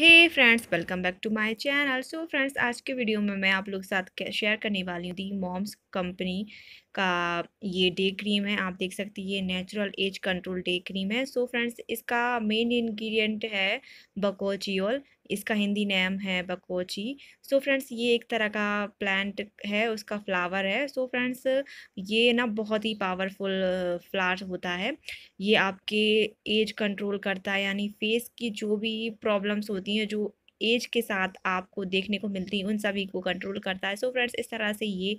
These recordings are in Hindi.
Hey friends welcome back to my channel so friends आज के वीडियो में मैं आप लोग के साथ शेयर करने वाली हूँ दी मॉम्स कंपनी का ये डे क्रीम है आप देख सकती हैं ये natural age control day cream है सो so फ्रेंड्स इसका मेन इंग्रेडिएंट है बकोचियोल इसका हिंदी नेम है बकोची सो so फ्रेंड्स ये एक तरह का प्लांट है उसका फ्लावर है सो so फ्रेंड्स ये ना बहुत ही पावरफुल फ्लावर होता है ये आपके एज कंट्रोल करता है यानी फेस की जो भी प्रॉब्लम्स होती हैं जो एज के साथ आपको देखने को मिलती है उन सभी को कंट्रोल करता है सो so फ्रेंड्स इस तरह से ये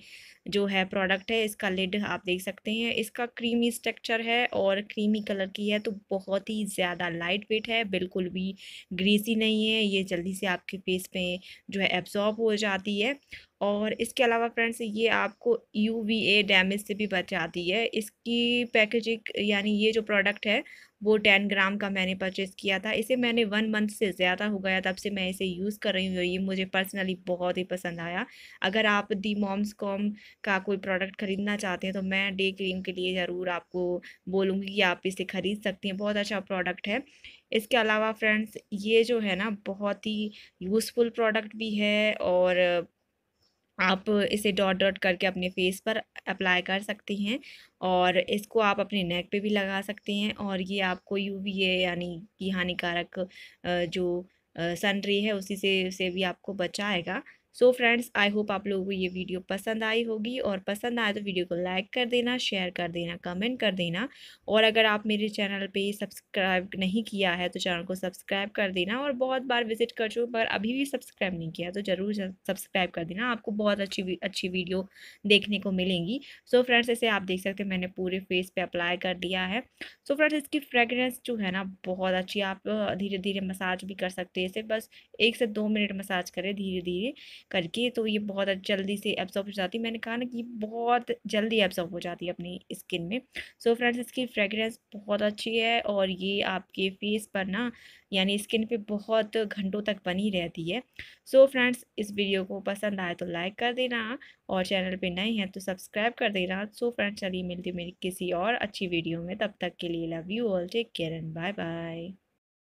जो है प्रोडक्ट है इसका लिड आप देख सकते हैं इसका क्रीमी स्ट्रक्चर है और क्रीमी कलर की है तो बहुत ही ज़्यादा लाइट वेट है बिल्कुल भी ग्रीसी नहीं है ये जल्दी से आपके फेस पे जो है एब्जॉर्ब हो जाती है और इसके अलावा फ्रेंड्स ये आपको यू वी ए डैमेज से भी बचाती है इसकी पैकेजिंग यानी ये जो प्रोडक्ट है वो टेन ग्राम का मैंने परचेज़ किया था इसे मैंने वन मंथ से ज़्यादा हो गया तब से मैं इसे यूज़ कर रही हूँ ये मुझे पर्सनली बहुत ही पसंद आया अगर आप दी मॉम्स कॉम का कोई प्रोडक्ट ख़रीदना चाहते हैं तो मैं डे क्रीम के लिए ज़रूर आपको बोलूँगी कि आप इसे ख़रीद सकते हैं बहुत अच्छा प्रोडक्ट है इसके अलावा फ्रेंड्स ये जो है ना बहुत ही यूज़फुल प्रोडक्ट भी है और हाँ। आप इसे डॉट डॉट करके अपने फेस पर अप्लाई कर सकती हैं और इसको आप अपने नेक पे भी लगा सकते हैं और ये आपको यूवीए यानी कि हानिकारक जो सन रे है उसी से उसे भी आपको बचाएगा सो फ्रेंड्स आई होप आप लोगों को ये वीडियो पसंद आई होगी और पसंद आए तो वीडियो को लाइक कर देना शेयर कर देना कमेंट कर देना और अगर आप मेरे चैनल पे सब्सक्राइब नहीं किया है तो चैनल को सब्सक्राइब कर देना और बहुत बार विजिट कर चुके पर अभी भी सब्सक्राइब नहीं किया तो ज़रूर सब्सक्राइब कर देना आपको बहुत अच्छी अच्छी वीडियो देखने को मिलेंगी सो so फ्रेंड्स इसे आप देख सकते हैं मैंने पूरे फेस पर अप्लाई कर दिया है सो so फ्रेंड्स इसकी फ्रेगरेंस जो है ना बहुत अच्छी आप धीरे धीरे मसाज भी कर सकते हैं इसे बस एक से दो मिनट मसाज करें धीरे धीरे करके तो ये बहुत जल्दी से एब्जॉर्ब हो जाती है मैंने कहा ना कि बहुत जल्दी एब्जॉर्ब हो जाती है अपनी स्किन में सो so फ्रेंड्स इसकी फ्रेगरेंस बहुत अच्छी है और ये आपके फेस पर ना यानी स्किन पे बहुत घंटों तक बनी रहती है सो so फ्रेंड्स इस वीडियो को पसंद आए तो लाइक कर देना और चैनल पर नए हैं तो सब्सक्राइब कर देना सो फ्रेंड्स चलिए मिलती मेरी किसी और अच्छी वीडियो में तब तक के लिए love you all take care and bye bye